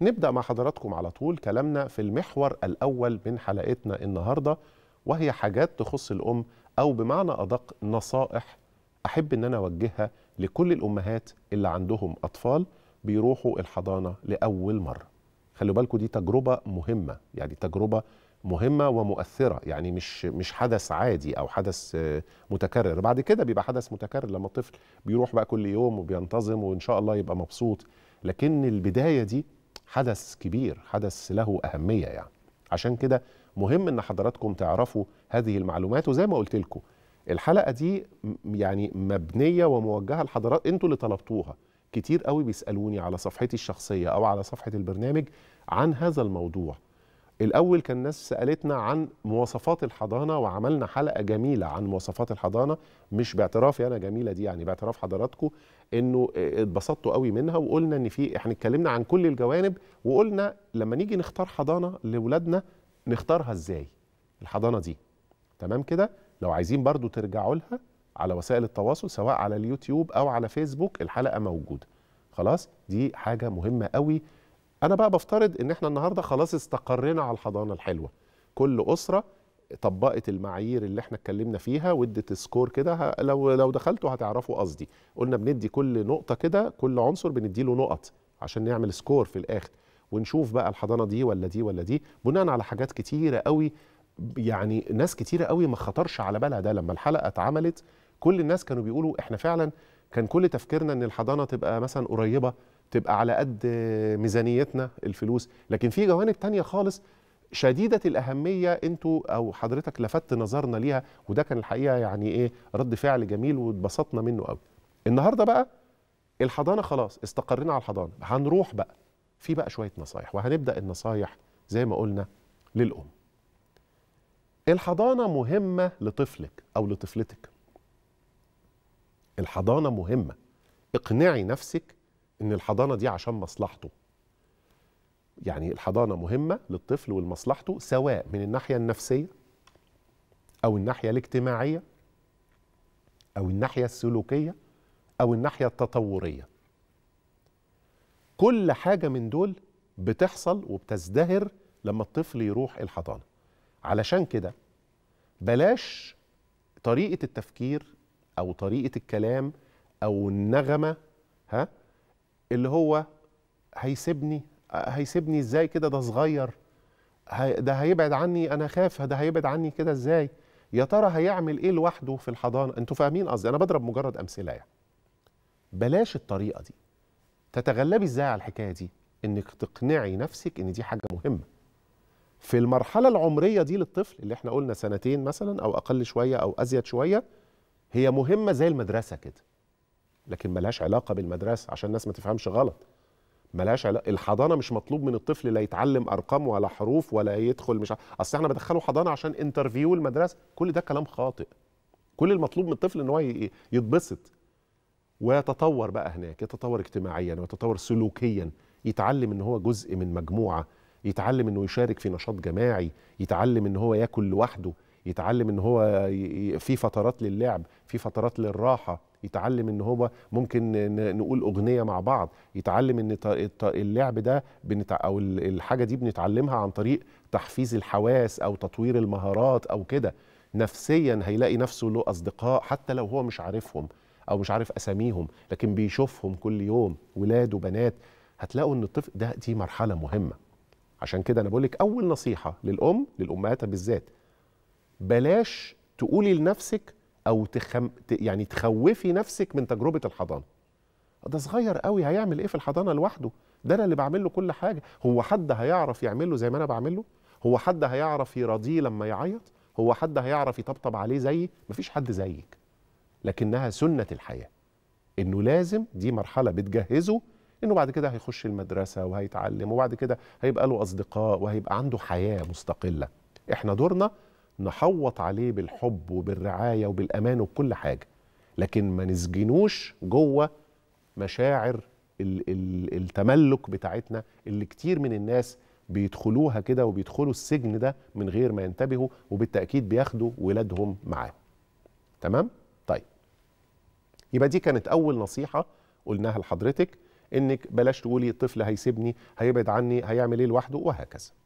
نبدأ مع حضراتكم على طول كلامنا في المحور الأول من حلقتنا النهاردة وهي حاجات تخص الأم أو بمعنى أدق نصائح أحب أن أنا أوجهها لكل الأمهات اللي عندهم أطفال بيروحوا الحضانة لأول مرة خلوا بالكم دي تجربة مهمة يعني تجربة مهمة ومؤثرة يعني مش مش حدث عادي أو حدث متكرر بعد كده بيبقى حدث متكرر لما الطفل بيروح بقى كل يوم وبينتظم وإن شاء الله يبقى مبسوط لكن البداية دي حدث كبير حدث له أهمية يعني عشان كده مهم ان حضراتكم تعرفوا هذه المعلومات وزي ما قلت لكم الحلقه دي يعني مبنيه وموجهه لحضرات انتوا اللي طلبتوها كتير قوي بيسالوني على صفحتي الشخصيه او على صفحه البرنامج عن هذا الموضوع الاول كان ناس سالتنا عن مواصفات الحضانه وعملنا حلقه جميله عن مواصفات الحضانه مش باعترافي انا جميله دي يعني باعتراف حضراتكم انه اتبسطتوا قوي منها وقلنا ان في احنا اتكلمنا عن كل الجوانب وقلنا لما نيجي نختار حضانه لاولادنا نختارها ازاي الحضانه دي تمام كده لو عايزين برضو ترجعوا لها على وسائل التواصل سواء على اليوتيوب او على فيسبوك الحلقه موجوده خلاص دي حاجه مهمه قوي انا بقى بفترض ان احنا النهارده خلاص استقرينا على الحضانه الحلوه كل اسره طبقت المعايير اللي احنا اتكلمنا فيها وادت سكور كده لو لو دخلتوا هتعرفوا قصدي قلنا بندي كل نقطه كده كل عنصر بندي له نقط عشان نعمل سكور في الاخر ونشوف بقى الحضانه دي ولا دي ولا دي بناء على حاجات كتيره قوي يعني ناس كتيره قوي ما خطرش على بالها ده لما الحلقه اتعملت كل الناس كانوا بيقولوا احنا فعلا كان كل تفكيرنا ان الحضانه تبقى مثلا قريبه تبقى على قد ميزانيتنا الفلوس لكن في جوانب تانية خالص شديدة الأهمية أنتوا أو حضرتك لفت نظرنا ليها وده كان الحقيقة يعني إيه رد فعل جميل واتبسطنا منه قوي النهاردة بقى الحضانة خلاص استقرينا على الحضانة هنروح بقى في بقى شوية نصايح وهنبدأ النصايح زي ما قلنا للأم الحضانة مهمة لطفلك أو لطفلتك الحضانة مهمة اقنعي نفسك ان الحضانه دي عشان مصلحته يعني الحضانه مهمه للطفل ولمصلحته سواء من الناحيه النفسيه او الناحيه الاجتماعيه او الناحيه السلوكيه او الناحيه التطوريه كل حاجه من دول بتحصل وبتزدهر لما الطفل يروح الحضانه علشان كده بلاش طريقه التفكير او طريقه الكلام او النغمه ها اللي هو هيسيبني هيسيبني ازاي كده ده صغير ده هيبعد عني انا خاف ده هيبعد عني كده ازاي يا ترى هيعمل ايه لوحده في الحضانه انتوا فاهمين قصدي انا بضرب مجرد امثله يعني بلاش الطريقه دي تتغلبي ازاي على الحكايه دي انك تقنعي نفسك ان دي حاجه مهمه في المرحله العمريه دي للطفل اللي احنا قلنا سنتين مثلا او اقل شويه او ازيد شويه هي مهمه زي المدرسه كده لكن ملهاش علاقه بالمدرسه عشان الناس ما تفهمش غلط ملهاش علاقه الحضانه مش مطلوب من الطفل لا يتعلم ارقام ولا حروف ولا يدخل مش اصل احنا بدخله حضانه عشان انترفيو المدرسه كل ده كلام خاطئ كل المطلوب من الطفل ان هو يتبسط ويتطور بقى هناك يتطور اجتماعيا ويتطور سلوكيا يتعلم ان هو جزء من مجموعه يتعلم انه يشارك في نشاط جماعي يتعلم ان هو ياكل لوحده يتعلم ان هو في فترات للعب في فترات للراحه يتعلم ان هو ممكن نقول اغنيه مع بعض يتعلم ان اللعب ده بنتع... او الحاجه دي بنتعلمها عن طريق تحفيز الحواس او تطوير المهارات او كده نفسيا هيلاقي نفسه له اصدقاء حتى لو هو مش عارفهم او مش عارف اساميهم لكن بيشوفهم كل يوم ولاد وبنات هتلاقوا ان الطفل ده دي مرحله مهمه عشان كده انا بقول لك اول نصيحه للام للامهات بالذات بلاش تقولي لنفسك او تخم... يعني تخوفي نفسك من تجربه الحضانه ده صغير قوي هيعمل ايه في الحضانه لوحده ده انا اللي بعمل له كل حاجه هو حد هيعرف يعمل له زي ما انا بعمل له هو حد هيعرف يراضيه لما يعيط هو حد هيعرف يطبطب عليه زيي مفيش حد زيك لكنها سنه الحياه انه لازم دي مرحله بتجهزه انه بعد كده هيخش المدرسه وهيتعلم وبعد كده هيبقى له اصدقاء وهيبقى عنده حياه مستقله احنا دورنا نحوط عليه بالحب وبالرعاية وبالأمان وبكل حاجة لكن ما نسجنوش جوه مشاعر ال ال التملك بتاعتنا اللي كتير من الناس بيدخلوها كده وبيدخلوا السجن ده من غير ما ينتبهوا وبالتأكيد بياخدوا ولادهم معاه تمام؟ طيب يبقى دي كانت أول نصيحة قلناها لحضرتك إنك بلاش تقولي الطفل هيسيبني هيبعد عني هيعمل إيه لوحده وهكذا